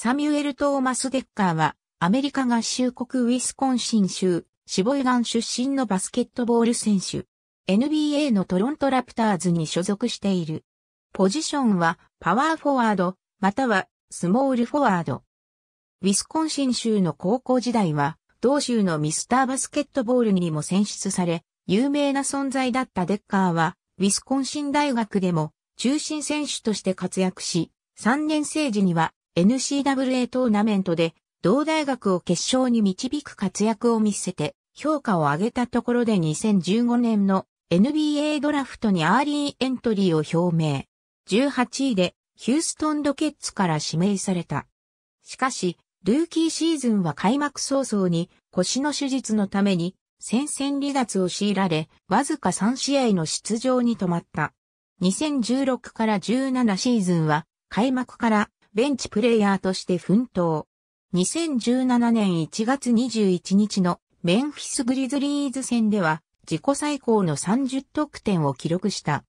サミュエル・トーマス・デッカーは、アメリカ合衆国ウィスコンシン州、シボイガン出身のバスケットボール選手。NBA のトロントラプターズに所属している。ポジションは、パワーフォワード、または、スモールフォワード。ウィスコンシン州の高校時代は、同州のミスターバスケットボールにも選出され、有名な存在だったデッカーは、ウィスコンシン大学でも中心選手として活躍し、3年生時には NCAA トーナメントで同大学を決勝に導く活躍を見せて評価を上げたところで2015年の NBA ドラフトにアーリーエントリーを表明。18位でヒューストンロケッツから指名された。しかし、ルーキーシーズンは開幕早々に腰の手術のために戦線離脱を強いられ、わずか3試合の出場に止まった。2016から17シーズンは開幕からベンチプレイヤーとして奮闘。2017年1月21日のメンフィスグリズリーズ戦では自己最高の30得点を記録した。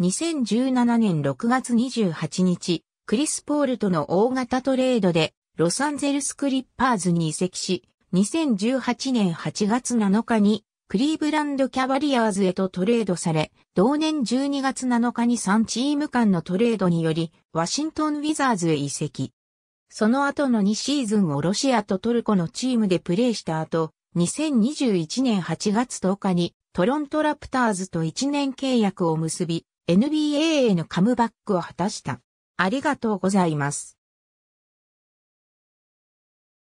2017年6月28日、クリス・ポールとの大型トレードでロサンゼルスクリッパーズに移籍し、2018年8月7日にクリーブランドキャバリアーズへとトレードされ、同年12月7日に3チーム間のトレードにより、ワシントン・ウィザーズへ移籍。その後の2シーズンをロシアとトルコのチームでプレーした後、2021年8月10日にトロントラプターズと1年契約を結び、NBA へのカムバックを果たした。ありがとうございます。